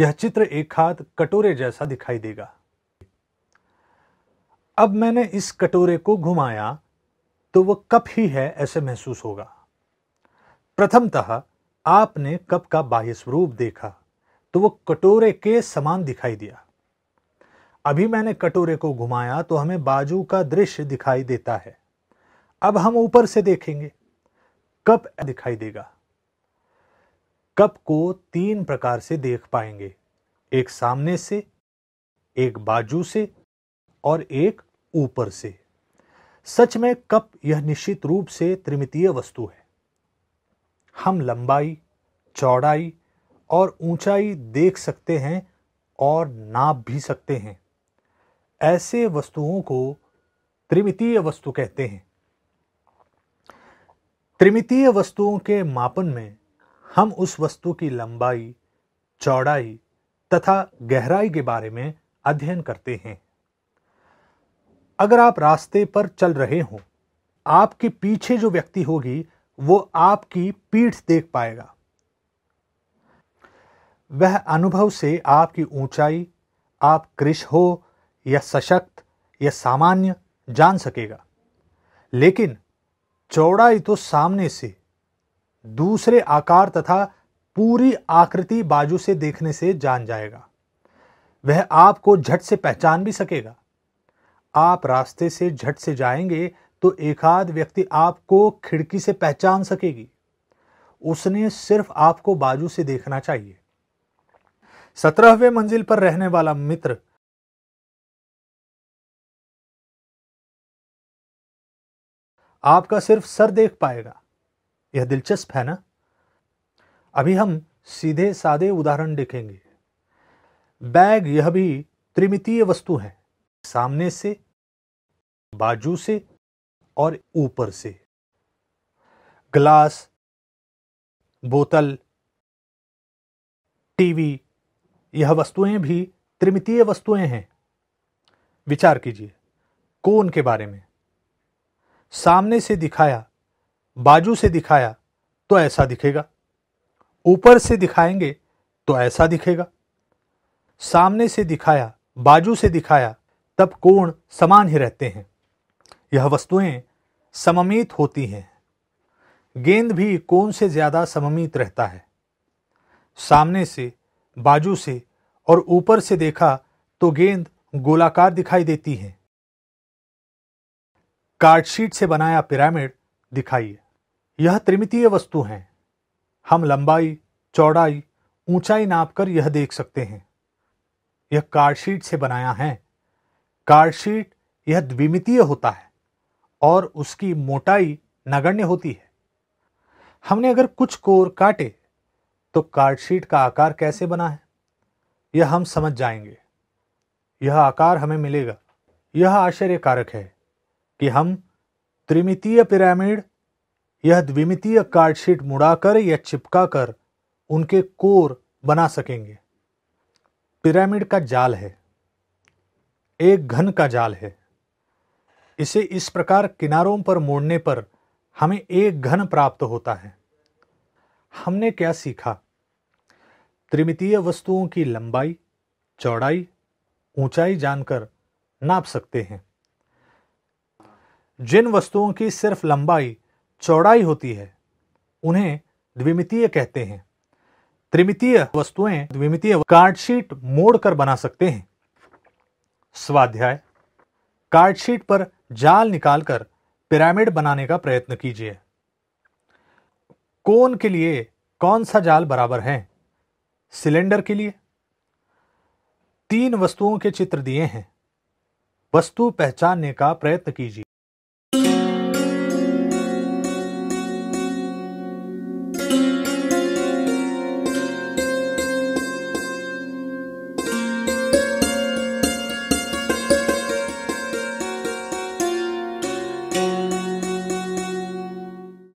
यह चित्र एक हाथ कटोरे जैसा दिखाई देगा अब मैंने इस कटोरे को घुमाया तो वह कप ही है ऐसे महसूस होगा प्रथमतः आपने कप का बाह्य स्वरूप देखा तो वह कटोरे के समान दिखाई दिया अभी मैंने कटोरे को घुमाया तो हमें बाजू का दृश्य दिखाई देता है अब हम ऊपर से देखेंगे कप दिखाई देगा कप को तीन प्रकार से देख पाएंगे एक सामने से एक बाजू से और एक ऊपर से सच में कप यह निश्चित रूप से त्रिमितीय वस्तु है हम लंबाई चौड़ाई और ऊंचाई देख सकते हैं और नाप भी सकते हैं ऐसे वस्तुओं को त्रिमितीय वस्तु कहते हैं त्रिमितीय वस्तुओं के मापन में हम उस वस्तु की लंबाई चौड़ाई तथा गहराई के बारे में अध्ययन करते हैं अगर आप रास्ते पर चल रहे हो आपके पीछे जो व्यक्ति होगी वो आपकी पीठ देख पाएगा वह अनुभव से आपकी ऊंचाई आप कृष हो या सशक्त या सामान्य जान सकेगा लेकिन चौड़ाई तो सामने से दूसरे आकार तथा पूरी आकृति बाजू से देखने से जान जाएगा वह आपको झट से पहचान भी सकेगा आप रास्ते से झट से जाएंगे तो एकाध व्यक्ति आपको खिड़की से पहचान सकेगी उसने सिर्फ आपको बाजू से देखना चाहिए सत्रहवें मंजिल पर रहने वाला मित्र आपका सिर्फ सर देख पाएगा यह दिलचस्प है ना अभी हम सीधे सादे उदाहरण देखेंगे बैग यह भी त्रिमितीय वस्तु है सामने से बाजू से और ऊपर से ग्लास बोतल टीवी यह वस्तुएं भी त्रिमितीय वस्तुएं हैं विचार कीजिए कोन के बारे में सामने से दिखाया बाजू से दिखाया तो ऐसा दिखेगा ऊपर से दिखाएंगे तो ऐसा दिखेगा सामने से दिखाया बाजू से दिखाया तब कोण समान ही रहते हैं यह वस्तुएं सममित होती हैं गेंद भी कोण से ज़्यादा सममित रहता है सामने से बाजू से और ऊपर से देखा तो गेंद गोलाकार दिखाई देती है कार्डशीट से बनाया पिरामिड दिखाइए यह त्रिमितीय वस्तु हैं हम लंबाई चौड़ाई ऊंचाई नापकर यह देख सकते हैं यह कार्डशीट से बनाया है कार्डशीट यह द्विमितीय होता है और उसकी मोटाई नगण्य होती है हमने अगर कुछ कोर काटे तो कार्डशीट का आकार कैसे बना है यह हम समझ जाएंगे यह आकार हमें मिलेगा यह आश्चर्यकारक है कि हम त्रिमितीय पिरामिड यह द्विमितीय कार्डशीट मुड़ाकर या चिपकाकर उनके कोर बना सकेंगे पिरामिड का जाल है एक घन का जाल है इसे इस प्रकार किनारों पर मोड़ने पर हमें एक घन प्राप्त होता है हमने क्या सीखा त्रिमितीय वस्तुओं की लंबाई चौड़ाई ऊंचाई जानकर नाप सकते हैं जिन वस्तुओं की सिर्फ लंबाई चौड़ाई होती है उन्हें द्विमितीय कहते हैं त्रिमितीय वस्तुएं द्विमितीय कार्डशीट मोड़ कर बना सकते हैं स्वाध्याय कार्डशीट पर जाल निकालकर पिरामिड बनाने का प्रयत्न कीजिए कोन के लिए कौन सा जाल बराबर है सिलेंडर के लिए तीन वस्तुओं के चित्र दिए हैं वस्तु पहचानने का प्रयत्न कीजिए